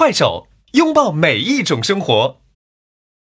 快手，拥抱每一种生活。